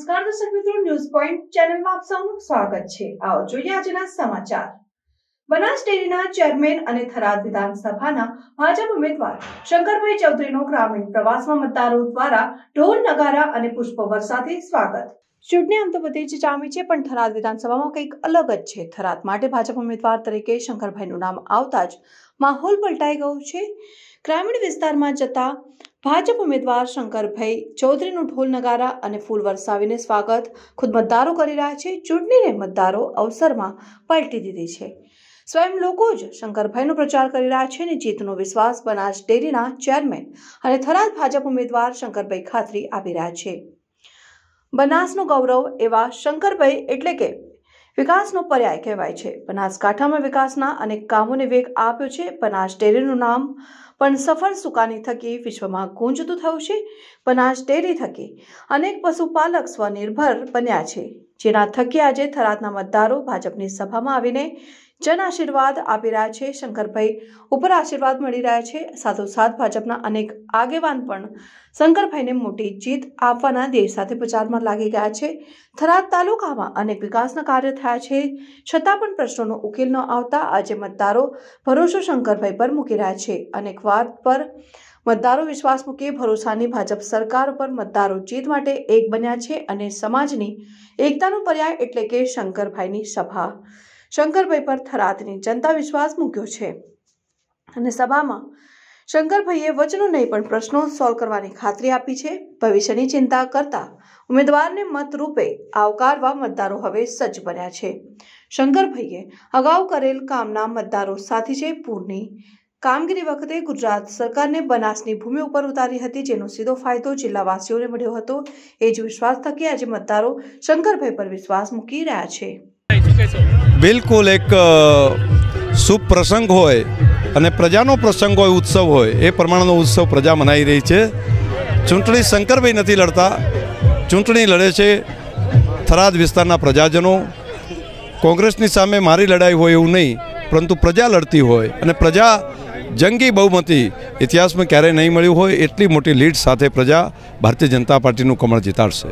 નમસ્કાર દર્શક મિત્રો ન્યૂઝ પોઈન્ટ ચેનલમાં આપ સૌનું સ્વાગત છે આવો જોઈએ આજના સમાચાર બનાસ ડેરીના ચેરમેન અને થરાદ વિધાનસભાના ભાજપ ઉમેદવાર શંકરભાઈ ચૌધરીનો ગ્રામીણ પ્રવાસમાં મતદારો દ્વારા ઢોલ નગારા અને પુષ્પવર્ષાથી સ્વાગત ચૂંટણી અંત વધે જ જામી છે પણ થરાદ વિધાનસભામાં કંઈક અલગ જ છે થરાદ માટે ભાજપ ઉમેદવાર તરીકે શંકરભાઈનું નામ આવતા જ માહોલ પલટાઈ ગયો છે ગ્રામીણ વિસ્તારમાં જતા ભાજપ ઉમેદવાર શંકરભાઈ ચૌધરીનું ઢોલ નગારા અને ફૂલ વરસાવીને સ્વાગત ખુદ મતદારો કરી રહ્યા છે ચૂંટણીને મતદારો અવસરમાં પલટી દીધી છે સ્વયં લોકો જ શંકરભાઈનો પ્રચાર કરી રહ્યા છે અને જીતનો વિશ્વાસ બનાસ ડેરીના ચેરમેન અને થરાદ ભાજપ ઉમેદવાર શંકરભાઈ ખાતરી આપી રહ્યા છે બનાસનું ગૌરવ એવા શંકરભાઈ એટલે કે વિકાસનો પર્યાય કહેવાય છે બનાસકાંઠામાં વિકાસના અનેક કામોને વેગ આપ્યો છે બનાસ ડેરીનું નામ પણ સફળ સુકાની થકી વિશ્વમાં ગુંજતું થયું છે બનાસ ડેરી થકી અનેક પશુપાલક સ્વનિર્ભર બન્યા છે જેના થકી આજે થરાદના મતદારો ભાજપની સભામાં આવીને જન આશીર્વાદ આપી રહ્યા છે શંકરભાઈ ઉપર આશીર્વાદ મળી રહ્યા છે સાથોસાથ ભાજપના અનેક આગેવાન પણ શંકરભાઈને મોટી જીત આપવાના દેશ સાથે પ્રચારમાં લાગી ગયા છે થરાદ તાલુકામાં અનેક વિકાસના કાર્ય થયા છે છતાં પણ પ્રશ્નોનો ઉકેલ ન આવતા આજે મતદારો ભરોસો શંકરભાઈ પર મૂકી રહ્યા છે અનેક વાત પર મતદારો વિશ્વાસ મૂકી ભરોસાની ભાજપ સરકાર ઉપર મતદારો જીત માટે એક બન્યા છે અને સમાજની એકતાનો પર્યાય એટલે કે શંકરભાઈની સભા શંકરભાઈ પર થરાદની જનતા વિશ્વાસ મૂક્યો છે અને સભામાં શંકરભાઈએ વચનો નહીં પણ પ્રશ્નો સોલ્વ કરવાની ખાતરી આપી છે ભવિષ્યની ચિંતા કરતા ઉમેદવારને મતરૂપે આવકારવા મતદારો હવે સજ્જ બન્યા છે શંકરભાઈએ અગાઉ કરેલ કામના મતદારો સાથે છે પૂરની કામગીરી વખતે ગુજરાત સરકારને બનાસની ભૂમિ ઉપર ઉતારી હતી જેનો સીધો ફાયદો જિલ્લાવાસીઓને મળ્યો હતો એ જ વિશ્વાસ થકી આજે મતદારો શંકરભાઈ પર વિશ્વાસ મૂકી રહ્યા છે બિલકુલ એક શુભ પ્રસંગ હોય અને પ્રજાનો પ્રસંગ હોય ઉત્સવ હોય એ પ્રમાણનો ઉત્સવ પ્રજા મનાઈ રહી છે ચૂંટણી શંકરભાઈ નથી લડતા ચૂંટણી લડે છે થરાદ વિસ્તારના પ્રજાજનો કોંગ્રેસની સામે મારી લડાઈ હોય એવું નહીં પરંતુ પ્રજા લડતી હોય અને પ્રજા જંગી બહુમતી ઇતિહાસમાં ક્યારેય નહીં મળ્યું હોય એટલી મોટી લીડ સાથે પ્રજા ભારતીય જનતા પાર્ટીનું કમળ જીતાડશે